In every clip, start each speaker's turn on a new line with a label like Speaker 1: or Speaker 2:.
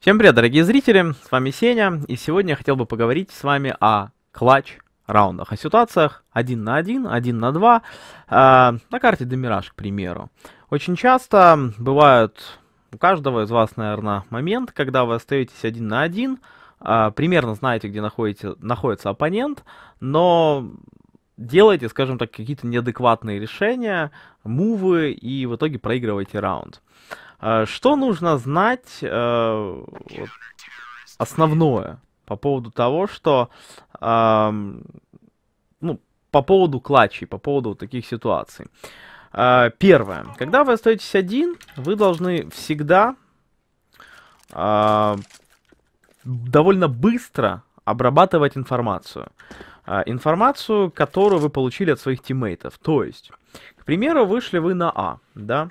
Speaker 1: Всем привет, дорогие зрители, с вами Сеня, и сегодня я хотел бы поговорить с вами о клатч раундах, о ситуациях 1 на 1, 1 на 2, э, на карте Демираж, к примеру. Очень часто бывают у каждого из вас, наверное, момент, когда вы остаетесь 1 на 1, э, примерно знаете, где находите, находится оппонент, но делаете, скажем так, какие-то неадекватные решения, мувы, и в итоге проигрываете раунд. А, что нужно знать э, основное по поводу того, что ну, по поводу клатчей, по поводу таких ситуаций. А, первое. Когда вы остаетесь один, вы должны всегда а, довольно быстро обрабатывать информацию. Информацию, которую вы получили от своих тиммейтов. То есть, к примеру, вышли вы на А, да,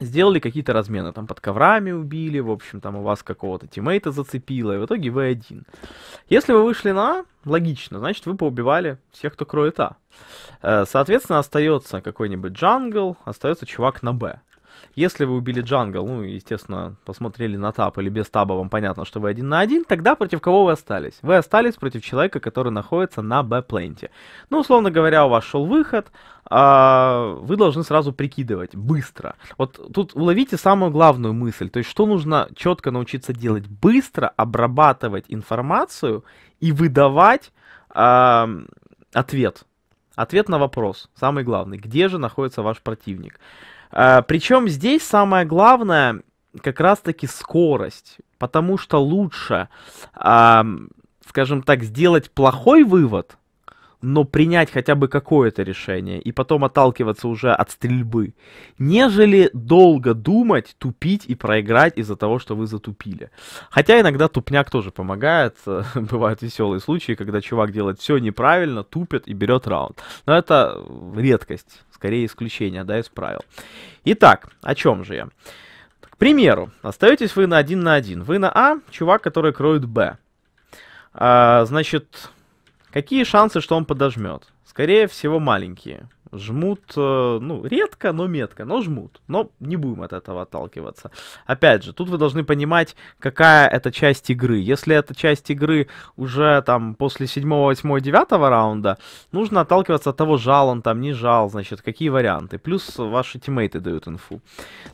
Speaker 1: сделали какие-то размены, там под коврами убили, в общем, там у вас какого-то тиммейта зацепило, и в итоге вы один. Если вы вышли на А, логично, значит, вы поубивали всех, кто кроет А. Э, соответственно, остается какой-нибудь джангл, остается чувак на Б. Если вы убили джангл, ну, естественно, посмотрели на таб или без таба, вам понятно, что вы один на один, тогда против кого вы остались? Вы остались против человека, который находится на Б-пленте. Ну, условно говоря, у вас шел выход, а вы должны сразу прикидывать быстро. Вот тут уловите самую главную мысль, то есть что нужно четко научиться делать быстро, обрабатывать информацию и выдавать а, ответ. Ответ на вопрос, самый главный, где же находится ваш противник. А, причем здесь самое главное как раз-таки скорость, потому что лучше, скажем так, сделать плохой вывод, но принять хотя бы какое-то решение и потом отталкиваться уже от стрельбы, нежели долго думать, тупить и проиграть из-за того, что вы затупили. Хотя иногда тупняк тоже помогает, бывают веселые случаи, когда чувак делает все неправильно, тупит и берет раунд. Но это редкость, скорее исключение, да, из правил. Итак, о чем же я? К примеру, остаетесь вы на один на один. Вы на А, чувак, который кроет Б. А, значит, Какие шансы, что он подожмет? Скорее всего, маленькие. Жмут, э, ну, редко, но метко, но жмут. Но не будем от этого отталкиваться. Опять же, тут вы должны понимать, какая это часть игры. Если это часть игры уже там после 7, 8, 9 раунда, нужно отталкиваться от того, жал он там, не жал, значит, какие варианты. Плюс ваши тиммейты дают инфу.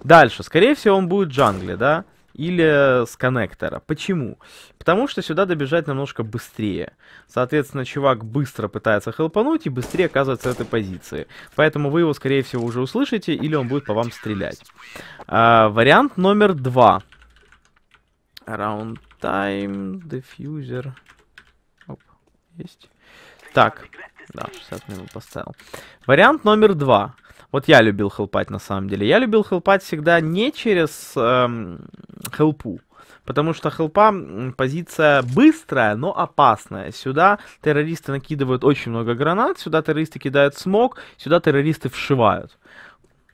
Speaker 1: Дальше, скорее всего, он будет в джангле, да? или с коннектора. Почему? Потому что сюда добежать немножко быстрее. Соответственно, чувак быстро пытается хелпануть и быстрее оказывается в этой позиции. Поэтому вы его, скорее всего, уже услышите, или он будет по вам стрелять. А, вариант номер два. Round time, diffuser. Оп, есть. Так, да, 60 минут поставил. Вариант номер два. Вот я любил хелпать на самом деле. Я любил хелпать всегда не через эм, хелпу, потому что хелпа позиция быстрая, но опасная. Сюда террористы накидывают очень много гранат, сюда террористы кидают смог, сюда террористы вшивают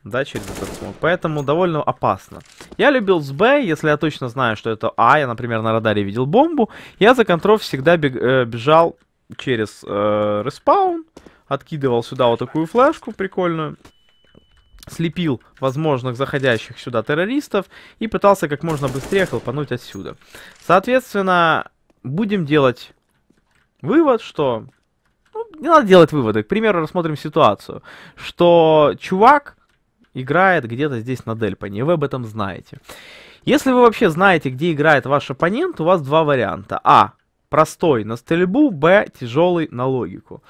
Speaker 1: да, через этот смог. Поэтому довольно опасно. Я любил с Б, если я точно знаю, что это А, я, например, на радаре видел бомбу, я за контроль всегда бег, э, бежал через э, респаун, откидывал сюда вот такую флешку прикольную, слепил возможных заходящих сюда террористов и пытался как можно быстрее хлопануть отсюда. Соответственно, будем делать вывод, что... Ну, не надо делать выводы. К примеру, рассмотрим ситуацию, что чувак играет где-то здесь на Дельпане, и вы об этом знаете. Если вы вообще знаете, где играет ваш оппонент, у вас два варианта. А простой на стрельбу, Б тяжелый на логику.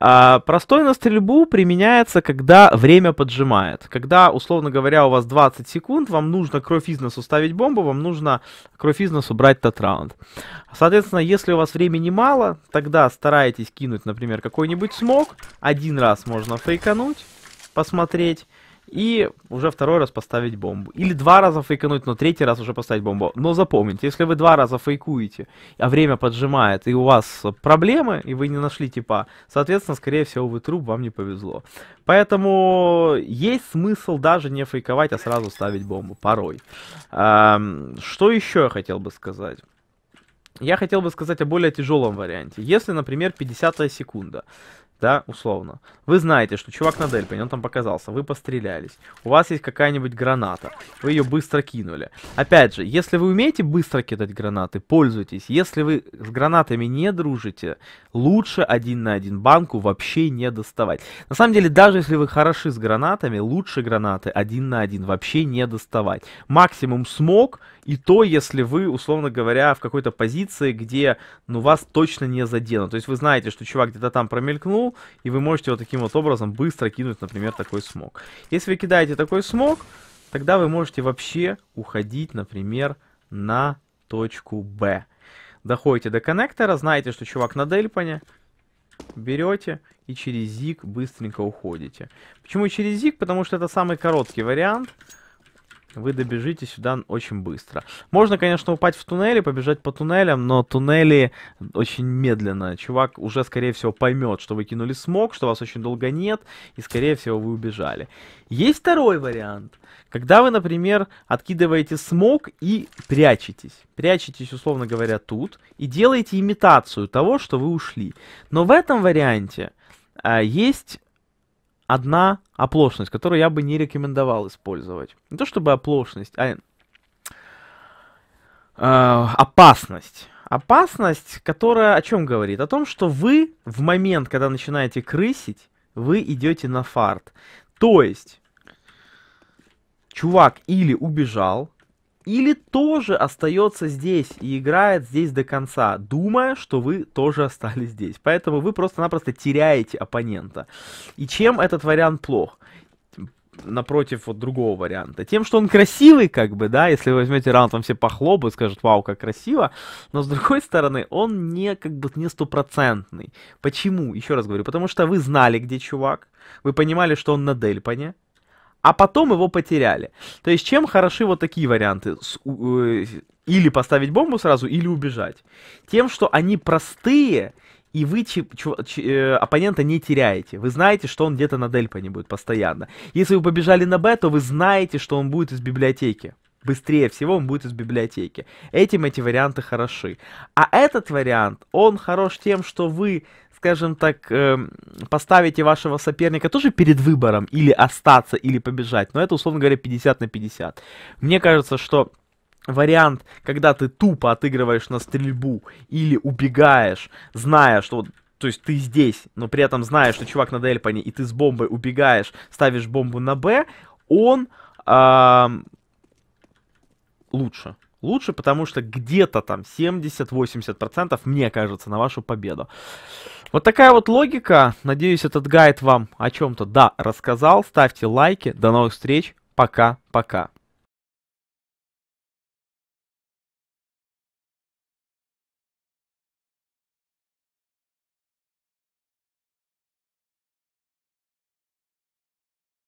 Speaker 1: А, простой на стрельбу применяется, когда время поджимает. Когда, условно говоря, у вас 20 секунд, вам нужно кровь из носу ставить бомбу, вам нужно кровь из носу брать тот раунд. Соответственно, если у вас времени мало, тогда старайтесь кинуть, например, какой-нибудь смог. Один раз можно фейкануть, посмотреть и уже второй раз поставить бомбу. Или два раза фейкануть, но третий раз уже поставить бомбу. Но запомните, если вы два раза фейкуете, а время поджимает, и у вас проблемы, и вы не нашли типа, соответственно, скорее всего, вы труп, вам не повезло. Поэтому есть смысл даже не фейковать, а сразу ставить бомбу, порой. Эм, что еще я хотел бы сказать? Я хотел бы сказать о более тяжелом варианте. Если, например, 50 секунда да, условно. Вы знаете, что чувак на Дельпе, он там показался, вы пострелялись. У вас есть какая-нибудь граната, вы ее быстро кинули. Опять же, если вы умеете быстро кидать гранаты, пользуйтесь. Если вы с гранатами не дружите, лучше один на один банку вообще не доставать. На самом деле, даже если вы хороши с гранатами, лучше гранаты один на один вообще не доставать. Максимум смог, и то, если вы, условно говоря, в какой-то позиции, где ну, вас точно не заденут. То есть вы знаете, что чувак где-то там промелькнул, волну, и вы можете вот таким вот образом быстро кинуть, например, такой смог. Если вы кидаете такой смог, тогда вы можете вообще уходить, например, на точку Б. Доходите до коннектора, знаете, что чувак на дельпане, берете и через зиг быстренько уходите. Почему через зиг? Потому что это самый короткий вариант, вы добежите сюда очень быстро. Можно, конечно, упасть в туннели, побежать по туннелям, но туннели очень медленно. Чувак уже, скорее всего, поймет, что вы кинули смог, что вас очень долго нет, и, скорее всего, вы убежали. Есть второй вариант. Когда вы, например, откидываете смог и прячетесь. Прячетесь, условно говоря, тут, и делаете имитацию того, что вы ушли. Но в этом варианте а, есть одна оплошность, которую я бы не рекомендовал использовать. Не то чтобы оплошность, а э, опасность. Опасность, которая о чем говорит? О том, что вы в момент, когда начинаете крысить, вы идете на фарт. То есть, чувак или убежал, или тоже остается здесь и играет здесь до конца, думая, что вы тоже остались здесь. Поэтому вы просто-напросто теряете оппонента. И чем этот вариант плох? напротив вот другого варианта. Тем, что он красивый, как бы, да, если вы возьмете раунд, вам все похлопают, скажут, вау, как красиво, но с другой стороны, он не, как бы, не стопроцентный. Почему? Еще раз говорю, потому что вы знали, где чувак, вы понимали, что он на Дельпане, а потом его потеряли. То есть чем хороши вот такие варианты? Э, или поставить бомбу сразу, или убежать. Тем, что они простые, и вы ч- ч- ч- э, оппонента не теряете. Вы знаете, что он где-то на дельпане будет постоянно. Если вы побежали на Б, то вы знаете, что он будет из библиотеки. Быстрее всего он будет из библиотеки. Этим эти варианты хороши. А этот вариант, он хорош тем, что вы скажем так, эм, поставите вашего соперника тоже перед выбором или остаться, или побежать, но это, условно говоря, 50 на 50. Мне кажется, что вариант, когда ты тупо отыгрываешь на стрельбу или убегаешь, зная, что вот то есть ты здесь, но при этом знаешь, что чувак на Дельпане, и ты с бомбой убегаешь, ставишь бомбу на Б, он э, лучше. Лучше, потому что где-то там 70-80%, мне кажется, на вашу победу. Вот такая вот логика. Надеюсь, этот гайд вам о чем-то, да, рассказал. Ставьте лайки. До новых встреч. Пока-пока.